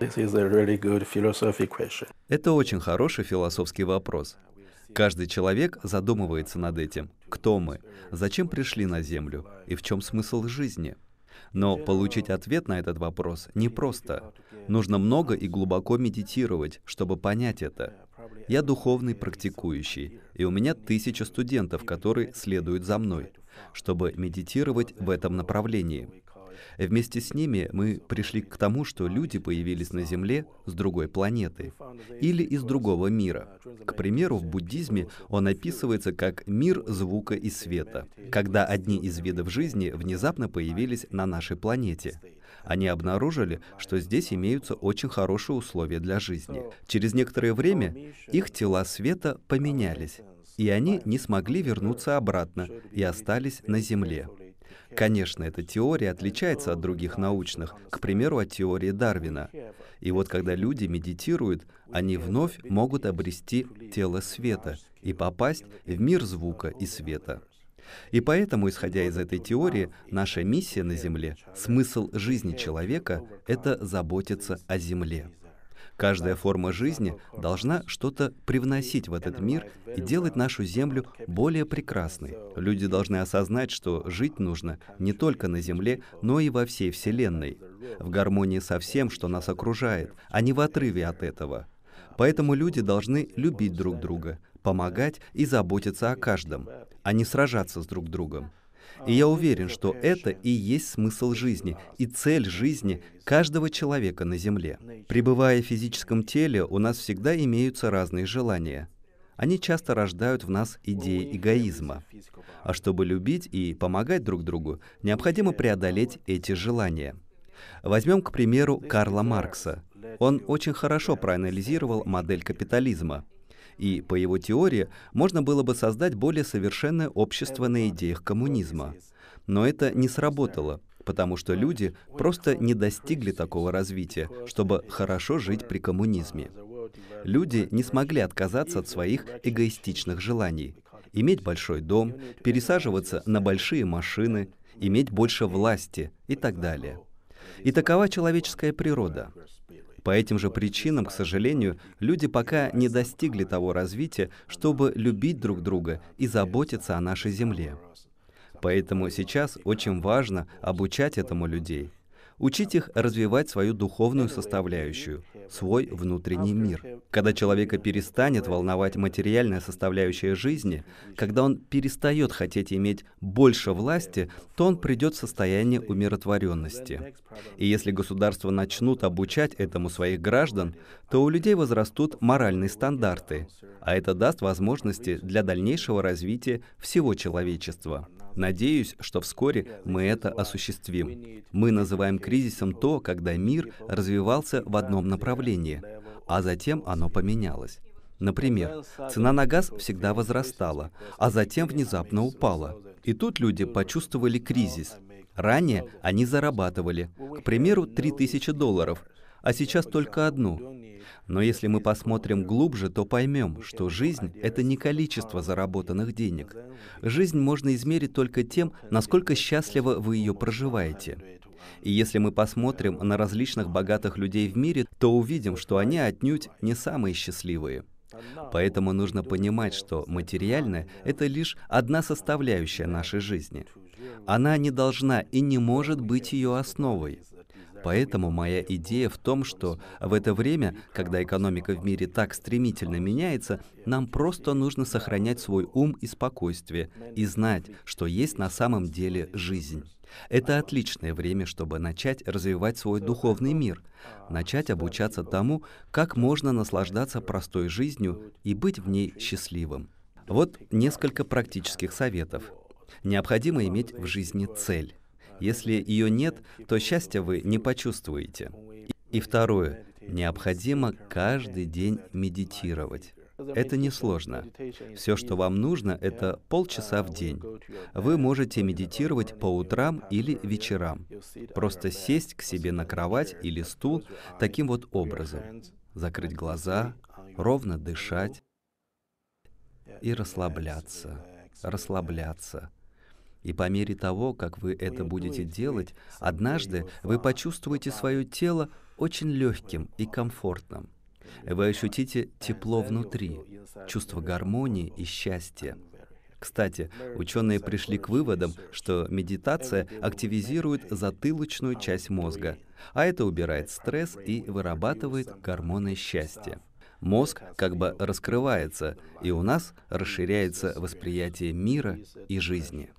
Это очень хороший философский вопрос. Каждый человек задумывается над этим. Кто мы? Зачем пришли на Землю? И в чем смысл жизни? Но получить ответ на этот вопрос непросто. Нужно много и глубоко медитировать, чтобы понять это. Я духовный практикующий, и у меня тысяча студентов, которые следуют за мной, чтобы медитировать в этом направлении. Вместе с ними мы пришли к тому, что люди появились на Земле с другой планеты или из другого мира. К примеру, в буддизме он описывается как мир звука и света, когда одни из видов жизни внезапно появились на нашей планете. Они обнаружили, что здесь имеются очень хорошие условия для жизни. Через некоторое время их тела света поменялись, и они не смогли вернуться обратно и остались на Земле. Конечно, эта теория отличается от других научных, к примеру, от теории Дарвина. И вот когда люди медитируют, они вновь могут обрести тело света и попасть в мир звука и света. И поэтому, исходя из этой теории, наша миссия на Земле, смысл жизни человека — это заботиться о Земле. Каждая форма жизни должна что-то привносить в этот мир и делать нашу Землю более прекрасной. Люди должны осознать, что жить нужно не только на Земле, но и во всей Вселенной, в гармонии со всем, что нас окружает, а не в отрыве от этого. Поэтому люди должны любить друг друга, помогать и заботиться о каждом, а не сражаться с друг другом. И я уверен, что это и есть смысл жизни, и цель жизни каждого человека на Земле. Пребывая в физическом теле, у нас всегда имеются разные желания. Они часто рождают в нас идеи эгоизма. А чтобы любить и помогать друг другу, необходимо преодолеть эти желания. Возьмем, к примеру, Карла Маркса. Он очень хорошо проанализировал модель капитализма – и, по его теории, можно было бы создать более совершенное общество на идеях коммунизма. Но это не сработало, потому что люди просто не достигли такого развития, чтобы хорошо жить при коммунизме. Люди не смогли отказаться от своих эгоистичных желаний. Иметь большой дом, пересаживаться на большие машины, иметь больше власти и так далее. И такова человеческая природа. По этим же причинам, к сожалению, люди пока не достигли того развития, чтобы любить друг друга и заботиться о нашей Земле. Поэтому сейчас очень важно обучать этому людей – учить их развивать свою духовную составляющую, свой внутренний мир. Когда человека перестанет волновать материальная составляющая жизни, когда он перестает хотеть иметь больше власти, то он придет в состояние умиротворенности. И если государства начнут обучать этому своих граждан, то у людей возрастут моральные стандарты, а это даст возможности для дальнейшего развития всего человечества. Надеюсь, что вскоре мы это осуществим. Мы называем кризисом то, когда мир развивался в одном направлении, а затем оно поменялось. Например, цена на газ всегда возрастала, а затем внезапно упала. И тут люди почувствовали кризис. Ранее они зарабатывали, к примеру, 3000 долларов, а сейчас только одну. Но если мы посмотрим глубже, то поймем, что жизнь — это не количество заработанных денег. Жизнь можно измерить только тем, насколько счастливо вы ее проживаете. И если мы посмотрим на различных богатых людей в мире, то увидим, что они отнюдь не самые счастливые. Поэтому нужно понимать, что материальное – это лишь одна составляющая нашей жизни. Она не должна и не может быть ее основой. Поэтому моя идея в том, что в это время, когда экономика в мире так стремительно меняется, нам просто нужно сохранять свой ум и спокойствие и знать, что есть на самом деле жизнь. Это отличное время, чтобы начать развивать свой духовный мир, начать обучаться тому, как можно наслаждаться простой жизнью и быть в ней счастливым. Вот несколько практических советов. Необходимо иметь в жизни цель. Если ее нет, то счастья вы не почувствуете. И второе, необходимо каждый день медитировать. Это несложно. Все, что вам нужно, это полчаса в день. Вы можете медитировать по утрам или вечерам. Просто сесть к себе на кровать или стул таким вот образом. Закрыть глаза, ровно дышать и расслабляться, расслабляться, и по мере того, как вы это будете делать, однажды вы почувствуете свое тело очень легким и комфортным. Вы ощутите тепло внутри, чувство гармонии и счастья. Кстати, ученые пришли к выводам, что медитация активизирует затылочную часть мозга, а это убирает стресс и вырабатывает гормоны счастья. Мозг как бы раскрывается, и у нас расширяется восприятие мира и жизни.